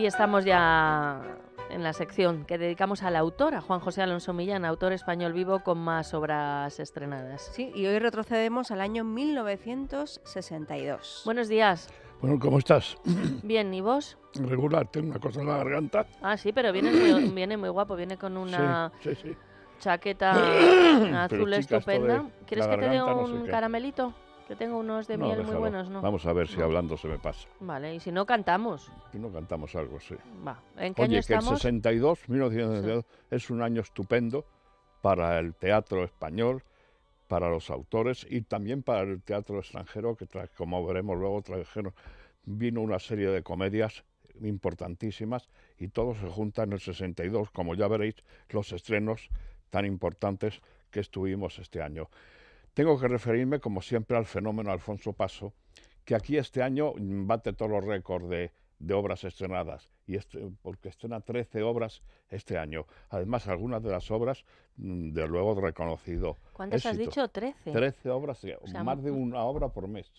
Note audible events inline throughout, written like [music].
Y estamos ya en la sección que dedicamos al autor, a Juan José Alonso Millán, autor español vivo con más obras estrenadas. Sí, y hoy retrocedemos al año 1962. Buenos días. Bueno, ¿cómo estás? [coughs] Bien, ¿y vos? Regular, tengo una cosa en la garganta. Ah, sí, pero viene muy, [coughs] guapo, viene con una chaqueta [coughs] azul estupenda. ¿Quieres que te dé un caramelito? Yo tengo unos de miel muy buenos, ¿no? Vamos a ver si hablando se me pasa. Vale, y si no cantamos. Si no cantamos algo, sí. Va. ¿En Oye, que el 62, 1962, es un año estupendo para el teatro español, para los autores y también para el teatro extranjero, que como veremos luego, trajeron, vino una serie de comedias importantísimas y todo se junta en el 62, como ya veréis, los estrenos tan importantes que estuvimos este año. Tengo que referirme, como siempre, al fenómeno Alfonso Paso, que aquí este año bate todos los récords de, obras estrenadas, y este, porque estrena 13 obras este año. Además, algunas de las obras, mm, de luego, reconocido. ¿Cuántas has dicho? 13. 13 obras, más de una obra por mes.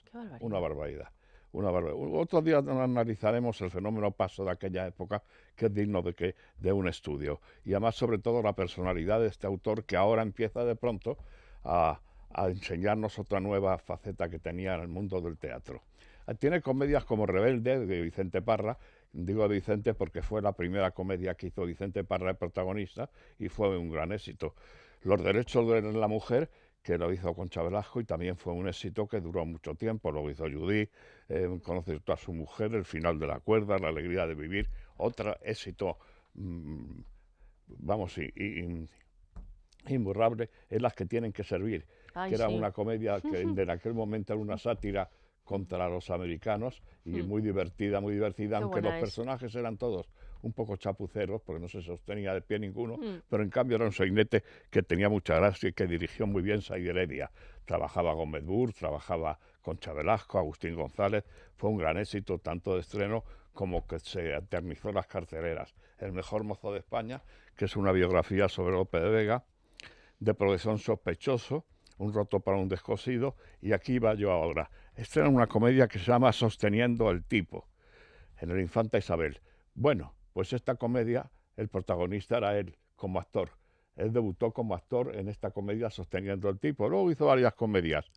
Una barbaridad. Una barbaridad. Otro día analizaremos el fenómeno paso de aquella época, que es digno de, que, de un estudio. Y además, sobre todo, la personalidad de este autor que ahora empieza de pronto a a enseñarnos otra nueva faceta que tenía en el mundo del teatro. Tiene comedias como Rebelde de Vicente Parra, digo Vicente porque fue la primera comedia que hizo Vicente Parra el protagonista y fue un gran éxito. Los derechos de la mujer que lo hizo Concha Velasco y también fue un éxito que duró mucho tiempo. Lo hizo Judy, conocer eh, Conoce a su mujer, El final de la cuerda, La alegría de vivir, otro éxito, mm, vamos, y, es las que tienen que servir que era una comedia que en aquel momento era una sátira contra los americanos y mm. muy divertida, muy divertida, aunque los personajes eran todos un poco chapuceros, porque no se sostenía de pie ninguno, mm. pero en cambio era un sainete que tenía mucha gracia y que dirigió muy bien Said Trabajaba con Burr, trabajaba con Chabelasco, Agustín González, fue un gran éxito tanto de estreno como que se eternizó Las carceleras, El mejor mozo de España, que es una biografía sobre López de Vega, de progresión sospechoso, un roto para un descosido, y aquí va yo ahora. Esta era una comedia que se llama Sosteniendo el tipo, en el Infanta Isabel. Bueno, pues esta comedia, el protagonista era él, como actor. Él debutó como actor en esta comedia Sosteniendo el tipo. Luego hizo varias comedias,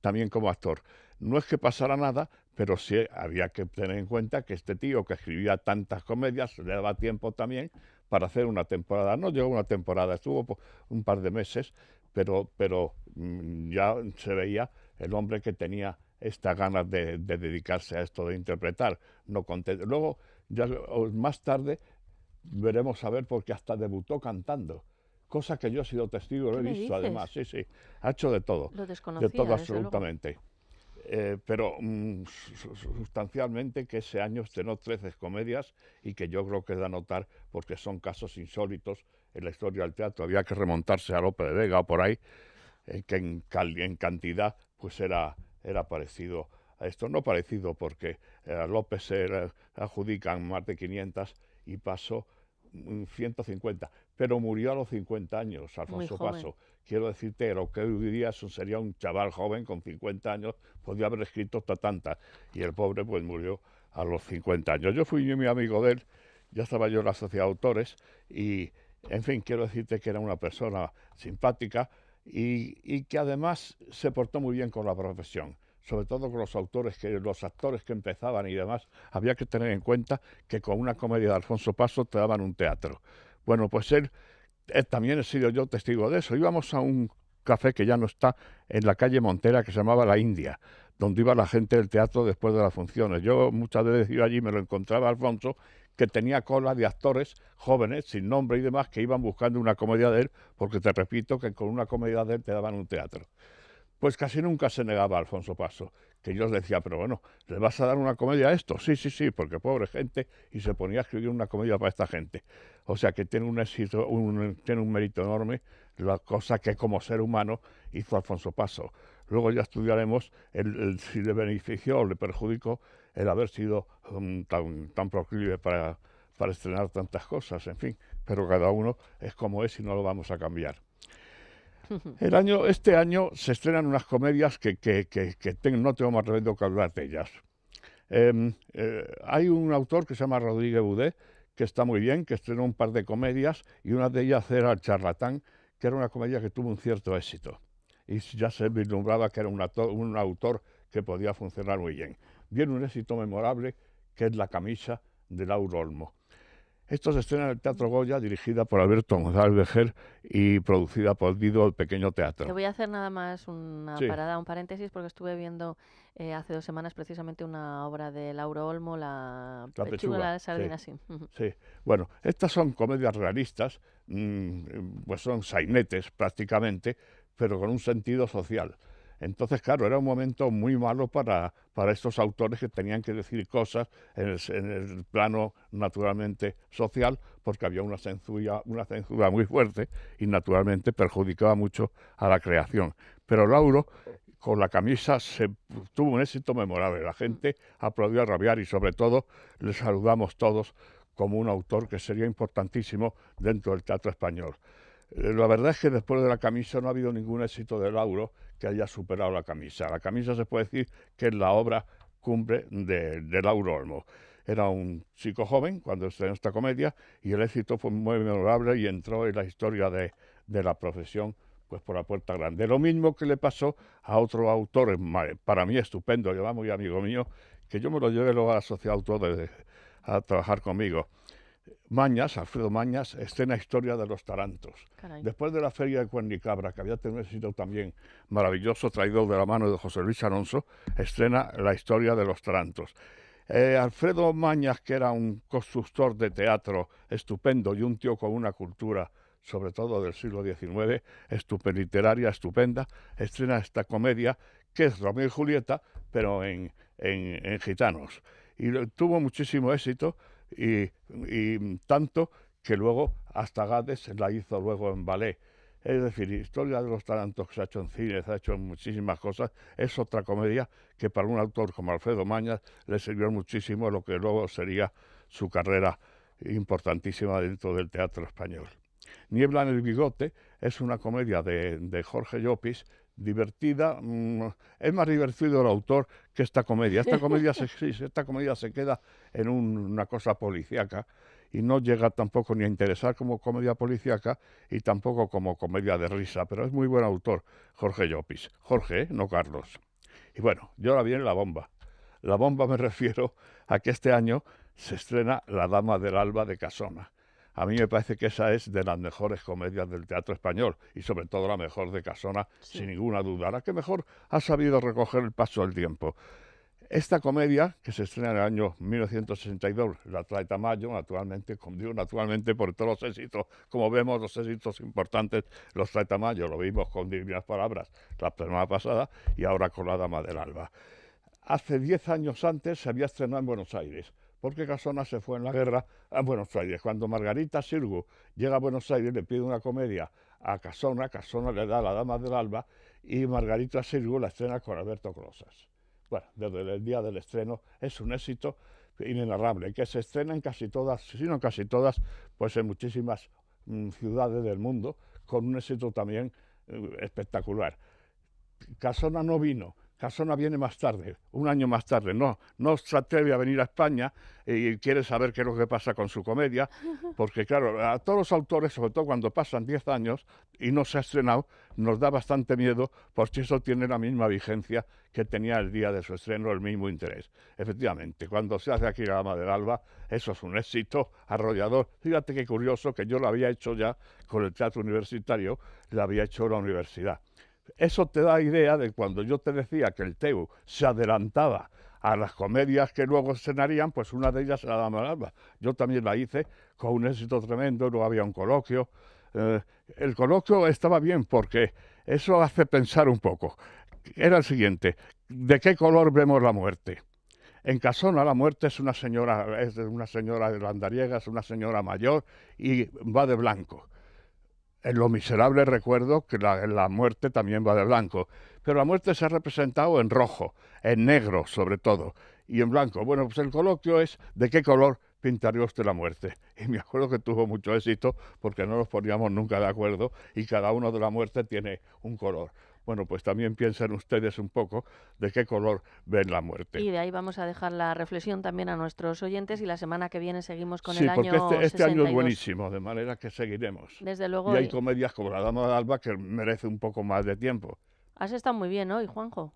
también como actor. No es que pasara nada, pero sí había que tener en cuenta que este tío que escribía tantas comedias le daba tiempo también para hacer una temporada. No llegó una temporada, estuvo un par de meses pero, mm, ya se veía el hombre que tenía estas ganas de, dedicarse a esto de interpretar. No Luego, más tarde, veremos a ver, por qué hasta debutó cantando, cosa que yo he sido testigo, lo he visto además, sí, sí, ha hecho de todo. Lo de todo absolutamente. Eh, pero mm, sustancialmente que ese año estrenó 13 comedias y que yo creo que da notar porque son casos insólitos en la historia del teatro. Había que remontarse a López de Vega o por ahí, eh, que en, cantidad pues era, era parecido a esto. No parecido porque eh, a Lope se adjudican más de 500 y Paso mm, 150, pero murió a los 50 años, Alfonso Paso. Quiero decirte, lo que hoy día sería un chaval joven con 50 años, podía haber escrito hasta tantas... y el pobre pues murió a los 50 años. Yo fui yo, mi amigo de él, ya estaba yo en la sociedad de autores, y, en fin, quiero decirte que era una persona simpática y, que además se portó muy bien con la profesión sobre todo con los autores, que los actores que empezaban y demás, había que tener en cuenta que con una comedia de Alfonso Paso te daban un teatro. Bueno, pues él, eh, también he sido yo testigo de eso. Íbamos a un café que ya no está en la calle Montera, que se llamaba La India, donde iba la gente del teatro después de las funciones. Yo muchas veces iba allí, me lo encontraba Alfonso que tenía cola de actores jóvenes, sin nombre y demás, que iban buscando una comedia de él, porque te repito que con una comedia de él te daban un teatro. Pues casi nunca se negaba Alfonso Paso, que yo les decía, pero bueno, ¿le vas a dar una comedia a esto? Sí, sí, sí, porque pobre gente, y se ponía a escribir una comedia para esta gente. O sea que tiene un tiene un mérito enorme, la cosa que como ser humano hizo Alfonso Paso. Luego ya estudiaremos si le benefició o le perjudicó el haber sido mm, tan, tan proclive para, estrenar tantas cosas, en fin. Pero cada uno es como es y no lo vamos a cambiar. [laughs] El año, este año se estrenan unas comedias que, no tengo más remedio que hablar de ellas. Em, eh, hay un autor que se llama Rodríguez Boudet, que está muy bien, que estrenó un par de comedias y una de ellas era El charlatán, que era una comedia que tuvo un cierto éxito y ya se vislumbraba que era un, autor que podía funcionar muy bien. Viene un éxito memorable que es La camisa de Lauro Olmo. Esto se estrena en el Teatro Goya, dirigida por Alberto González y producida por Dido, el Pequeño Teatro. Te voy a hacer nada más una parada, un paréntesis, porque estuve viendo eh, hace dos semanas precisamente una obra de Lauro Olmo, La, pechuga, la sardina, sí. Sí. Bueno, estas son comedias realistas, mm, pues son sainetes prácticamente, pero con un sentido social. Entonces, claro, era un momento muy malo para, estos autores que tenían que decir cosas en el, plano naturalmente social, porque había una censura, una censura muy fuerte y naturalmente perjudicaba mucho a la creación. Pero Lauro, con la camisa, se, tuvo un éxito memorable. La gente aplaudió a rabiar y sobre todo le saludamos todos como un autor que sería importantísimo dentro del teatro español. Eh, la verdad es que después de la camisa no ha habido ningún éxito de Lauro que haya superado la camisa. La camisa se puede decir que es la obra cumbre de, Lauro Olmo. Era un chico joven cuando estrenó esta comedia y el éxito fue muy memorable y entró en la historia de, la profesión pues por la puerta grande. Lo mismo que le pasó a otro autor, para mí estupendo, va muy amigo mío, que yo me lo llevé a la sociedad autor a trabajar conmigo, Mañas, Alfredo Mañas, escena historia de los tarantos. Después de la feria de Cuernicabra, que había tenido éxito también maravilloso, traído de la mano de José Luis Alonso, estrena la historia de los tarantos. Eh, Alfredo Mañas, que era un constructor de teatro estupendo y un tío con una cultura, sobre todo del siglo XIX, estupenda literaria estupenda, estrena esta comedia que es Romeo y Julieta, pero en, en gitanos. Y tuvo muchísimo éxito y, tanto que luego hasta Gades la hizo luego en ballet. Es decir, Historia de los talentos que se ha hecho en cine, se ha hecho en muchísimas cosas, es otra comedia que para un autor como Alfredo Mañas le sirvió muchísimo lo que luego sería su carrera importantísima dentro del teatro español. Niebla en el bigote es una comedia de, Jorge Llopis divertida, mm, es más divertido el autor que esta comedia. Esta comedia se, [laughs] esta comedia se queda en una cosa policíaca y no llega tampoco ni a interesar como comedia policíaca y tampoco como comedia de risa, pero es muy buen autor, Jorge Llopis. Jorge, ¿eh? no Carlos. Y bueno, yo ahora viene la bomba. La bomba me [laughs] refiero a que este año se estrena La Dama del Alba de Casona. A mí me parece que esa es de las mejores comedias del teatro español y sobre todo la mejor de Casona, sin ninguna duda. La que mejor ha sabido recoger el paso del tiempo. Esta comedia, que se estrena en el año 1962, la trae mayo naturalmente, digo naturalmente por todos los éxitos, como vemos los éxitos importantes, los trae mayo lo vimos con Divinas Palabras la semana pasada y ahora con La Dama del Alba. Hace 10 años antes se había estrenado en Buenos Aires, porque Casona se fue en la guerra a Buenos Aires. Cuando Margarita Sirgu llega a Buenos Aires, le pide una comedia a Casona, Casona le da La Dama del Alba y Margarita Sirgu la estrena con Alberto Crosas bueno, desde el día del estreno, es un éxito inenarrable, que se estrena en casi todas, si no casi todas, pues en muchísimas mm, ciudades del mundo, con un éxito también eh, espectacular. Casona no vino, Casona viene más tarde, un año más tarde. No, no se atreve a venir a España eh, y quiere saber qué es lo que pasa con su comedia, [laughs] porque claro, a todos los autores, sobre todo cuando pasan 10 años y no se ha estrenado, nos da bastante miedo, porque eso tiene la misma vigencia que tenía el día de su estreno, el mismo interés. Efectivamente, cuando se hace aquí la dama del alba, eso es un éxito arrollador. Fíjate qué curioso que yo lo había hecho ya con el teatro universitario, lo había hecho la universidad eso te da idea de cuando yo te decía que el Teu se adelantaba a las comedias que luego escenarían, pues una de ellas era Dama Alba. Yo también la hice con un éxito tremendo, no había un coloquio. Eh, el coloquio estaba bien porque eso hace pensar un poco. Era el siguiente, ¿de qué color vemos la muerte? En Casona la muerte es una señora, es una señora de Landariega, es una señora mayor y va de blanco en lo miserable recuerdo que la, muerte también va de blanco, pero la muerte se ha representado en rojo, en negro sobre todo, y en blanco. Bueno, pues el coloquio es de qué color pintaría usted la muerte. [laughs] Y me acuerdo que tuvo mucho éxito porque no nos poníamos nunca de acuerdo y cada uno de la muerte tiene un color. Bueno, pues también piensen ustedes un poco de qué color ven la muerte. Y de ahí vamos a dejar la reflexión también a nuestros oyentes y la semana que viene seguimos con el año Sí, porque este, este, año es buenísimo, de manera que seguiremos. Desde luego. Y hay comedias como La Dama de Alba que merece un poco más de tiempo. Has estado muy bien hoy, Juanjo.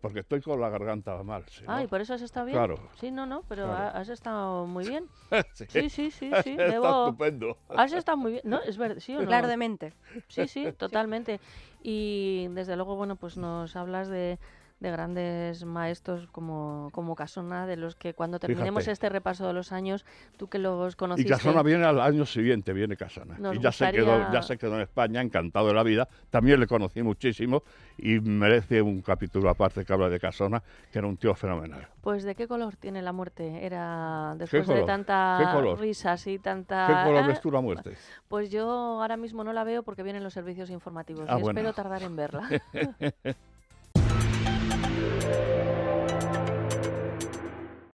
Porque estoy con la garganta mal. Ah, ¿y por eso has estado bien. Claro. Sí, no, no, pero has estado muy bien. [laughs] sí, sí, sí, sí. [laughs] estupendo. Has estado muy bien. No, es verdad, sí o no. mente. Sí, [laughs] sí, totalmente. Y desde luego, bueno, pues nos hablas de de grandes maestros como, como Casona, de los que cuando terminemos este repaso de los años, tú que los conociste... Y Casona viene al año siguiente, viene Casona. y ya, se quedó, ya se quedó en España, encantado de la vida. También le conocí muchísimo y merece un capítulo aparte que habla de Casona, que era un tío fenomenal. Pues, ¿de qué color tiene la muerte? Era después de tanta risa, y tanta... ¿Qué color ¡Ah! ves tú la muerte? Pues yo ahora mismo no la veo porque vienen los servicios informativos ah, y espero tardar en verla. [laughs]